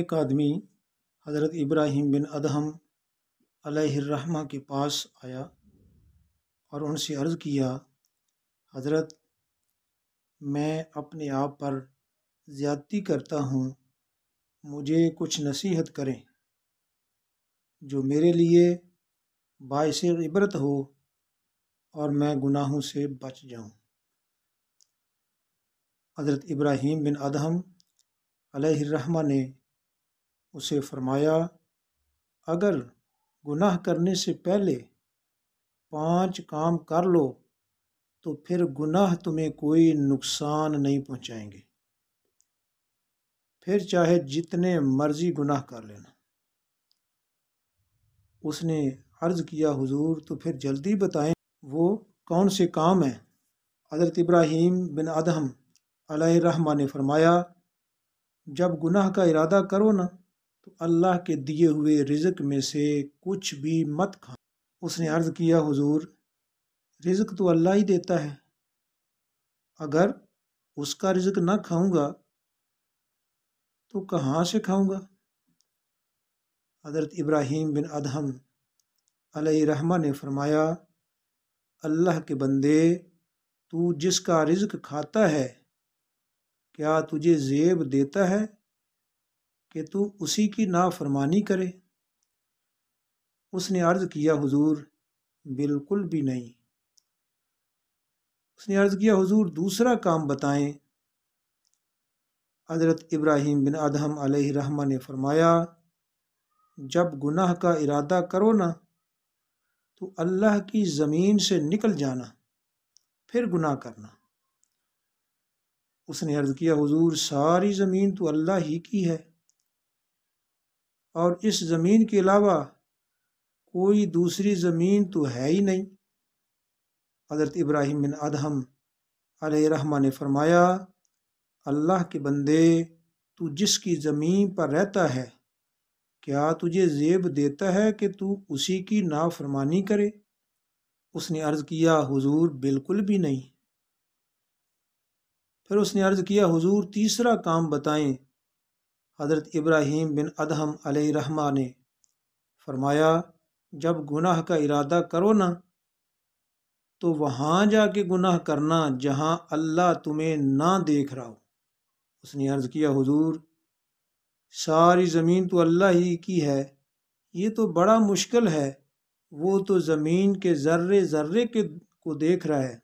एक आदमी हज़रत इब्राहिम बिन अदहम अलहमा के पास आया और उनसे अर्ज़ किया हज़रत मैं अपने आप पर ज़्यादती करता हूँ मुझे कुछ नसीहत करें जो मेरे लिए बायस इबरत हो और मैं गुनाहों से बच जाऊं। हज़रत इब्राहिम बिन अदहम अलहमा ने उसे फरमाया अगर गुनाह करने से पहले पांच काम कर लो तो फिर गुनाह तुम्हें कोई नुकसान नहीं पहुंचाएंगे फिर चाहे जितने मर्जी गुनाह कर लेना उसने अर्ज़ किया हुजूर तो फिर जल्दी बताएं वो कौन से काम हैं हज़रत इब्राहिम बिन अदहम रहमा ने फरमाया जब गुनाह का इरादा करो ना तो अल्लाह के दिए हुए रिज़क में से कुछ भी मत खा उसने अर्ज़ किया हुजूर रिज़क तो अल्लाह ही देता है अगर उसका रिज़क ना खाऊंगा तो कहाँ से खाऊंगा हज़रत इब्राहिम बिन अदहम रहमा ने फरमाया अल्लाह के बंदे तू जिसका रिज़्क खाता है क्या तुझे जेब देता है कि तू उसी की नाफरमानी करे उसने अर्ज़ किया हुजूर बिल्कुल भी नहीं उसने अर्ज़ किया हुजूर दूसरा काम बताएं हज़रत इब्राहिम बिन अदहम रहमा ने फरमाया जब गुनाह का इरादा करो ना तो अल्लाह की ज़मीन से निकल जाना फिर गुनाह करना उसने अर्ज़ किया हुजूर सारी ज़मीन तो अल्लाह ही की है और इस ज़मीन के अलावा कोई दूसरी ज़मीन तो है ही नहीं हज़रत इब्राहिम बिन अदहम रहमा ने फरमाया अल्लाह के बंदे तू जिसकी ज़मीन पर रहता है क्या तुझे जेब देता है कि तू उसी की नाफरमानी करे उसने अर्ज़ किया हुजूर बिल्कुल भी नहीं फिर उसने अर्ज़ किया हुजूर तीसरा काम बताएं हज़रत इब्राहिम बिन अदहम रहमा ने फरमाया जब गुनाह का इरादा करो ना तो वहाँ जाके गुनाह करना जहाँ अल्लाह तुम्हें ना देख रहा हो उसने अर्ज़ किया हुजूर सारी ज़मीन तो अल्लाह ही की है ये तो बड़ा मुश्किल है वो तो ज़मीन के ज़र्रे ज़र्रे के को देख रहा है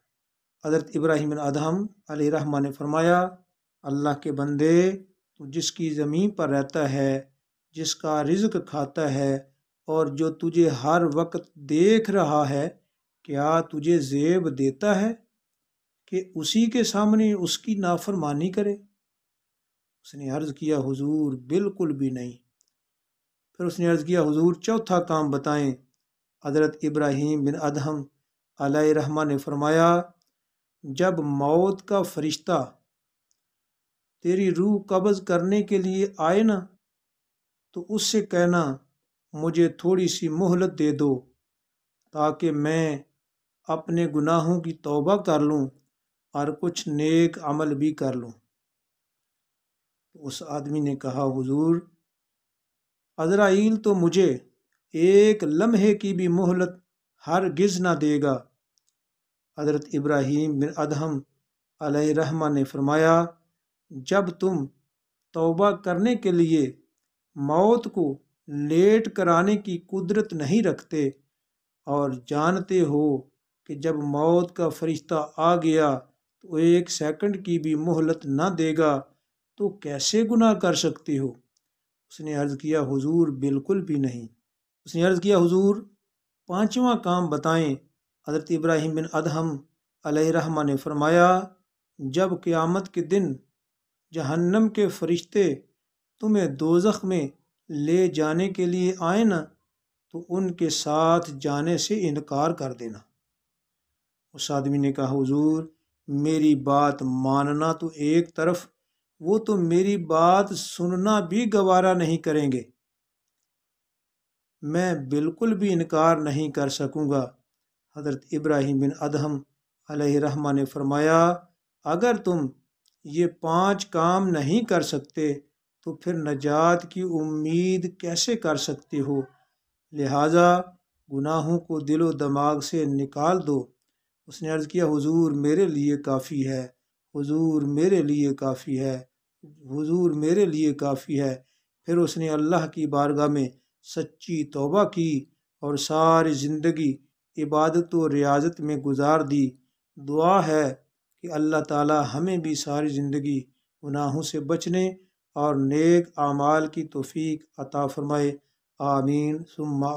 हज़रत इब्राहिम अदहम रहमा ने फरमाया अल्लाह के बंदे तो जिसकी ज़मीन पर रहता है जिसका रिज्क खाता है और जो तुझे हर वक्त देख रहा है क्या तुझे जेब देता है कि उसी के सामने उसकी नाफरमानी करे उसने अर्ज़ किया हुजूर बिल्कुल भी नहीं फिर उसने अर्ज़ किया हुजूर चौथा काम बताएं हज़रत इब्राहिम बिन अदहम रहमा ने फरमाया जब मौत का फरिश्ता तेरी रूह कब्ज़ करने के लिए आए ना तो उससे कहना मुझे थोड़ी सी मोहलत दे दो ताकि मैं अपने गुनाहों की तौबा कर लूँ और कुछ नेक अमल भी कर लूँ तो उस आदमी ने कहा हुजूर अजराइल तो मुझे एक लम्हे की भी मोहलत हर गिज ना देगा हज़रत इब्राहिम बिन अदहम रहमा ने फरमाया जब तुम तौबा करने के लिए मौत को लेट कराने की कुदरत नहीं रखते और जानते हो कि जब मौत का फरिश्ता आ गया तो एक सेकंड की भी मोहलत ना देगा तो कैसे गुनाह कर सकते हो उसने अर्ज़ किया हुजूर बिल्कुल भी नहीं उसने अर्ज़ किया हुजूर पांचवा काम बताएं हज़रत इब्राहिम बिन अदहम अलहमा ने फरमाया जब क़्यामत के दिन जहन्नम के फरिश्ते तुम्हें दोजख में ले जाने के लिए आए ना तो उनके साथ जाने से इनकार कर देना उस आदमी ने कहा हुजूर मेरी बात मानना तो एक तरफ वो तो मेरी बात सुनना भी गवारा नहीं करेंगे मैं बिल्कुल भी इनकार नहीं कर सकूँगा हज़रत इब्राहिम बिन अदहम रहमा ने फरमाया अगर तुम ये पांच काम नहीं कर सकते तो फिर नजात की उम्मीद कैसे कर सकते हो लिहाजा गुनाहों को दिलो दिमाग से निकाल दो उसने अर्ज़ किया हुजूर मेरे लिए काफ़ी है हुजूर मेरे लिए काफ़ी है हुजूर मेरे लिए काफ़ी है फिर उसने अल्लाह की बारगाह में सच्ची तौबा की और सारी ज़िंदगी इबादत व रियाजत में गुजार दी दुआ है कि अल्लाह ताला हमें भी सारी ज़िंदगी गुनाहों से बचने और नेक आमाल की तोफ़ी अता फ़रमाए आमीन सुम्मा